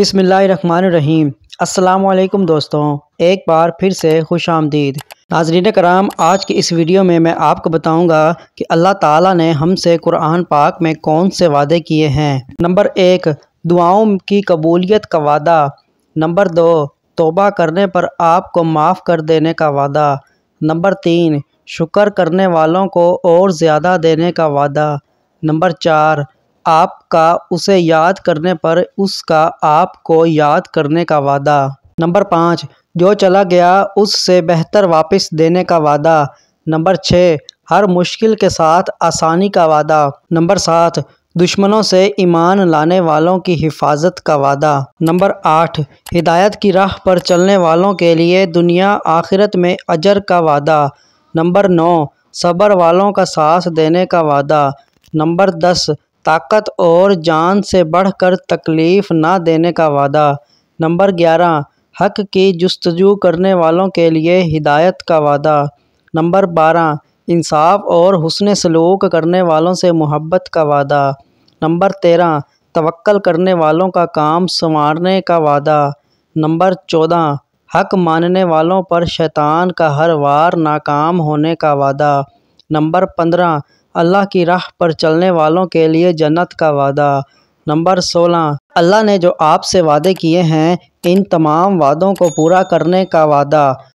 बिसमीम असलकम दोस्तों एक बार फिर से खुश आमदीद नाजरीन कराम आज की इस वीडियो में मैं आपको बताऊंगा कि अल्लाह ताला ने हमसे कुरान पाक में कौन से वादे किए हैं नंबर एक दुआओं की कबूलियत का वादा नंबर दो तोबा करने पर आपको माफ़ कर देने का वादा नंबर तीन शुक्र करने वालों को और ज़्यादा देने का वादा नंबर चार आपका उसे याद करने पर उसका आपको याद करने का वादा नंबर पाँच जो चला गया उससे बेहतर वापस देने का वादा नंबर छः हर मुश्किल के साथ आसानी का वादा नंबर सात दुश्मनों से ईमान लाने वालों की हिफाजत का वादा नंबर आठ हिदायत की राह पर चलने वालों के लिए दुनिया आखिरत में अजर का वादा नंबर नौ सब्र वालों का साथ देने का वादा नंबर दस ताकत और जान से बढ़कर तकलीफ़ ना देने का वादा नंबर ग्यारह हक की जस्तजू करने वालों के लिए हिदायत का वादा नंबर बारह इंसाफ और हसन सलूक करने वालों से मोहब्बत का वादा नंबर तेरह तवक्ल करने वालों का काम संवारने का वादा नंबर चौदह हक मानने वालों पर शैतान का हर वार नाकाम होने का वादा नंबर पंद्रह अल्लाह की राह पर चलने वालों के लिए जन्नत का वादा नंबर सोलह अल्लाह ने जो आपसे वादे किए हैं इन तमाम वादों को पूरा करने का वादा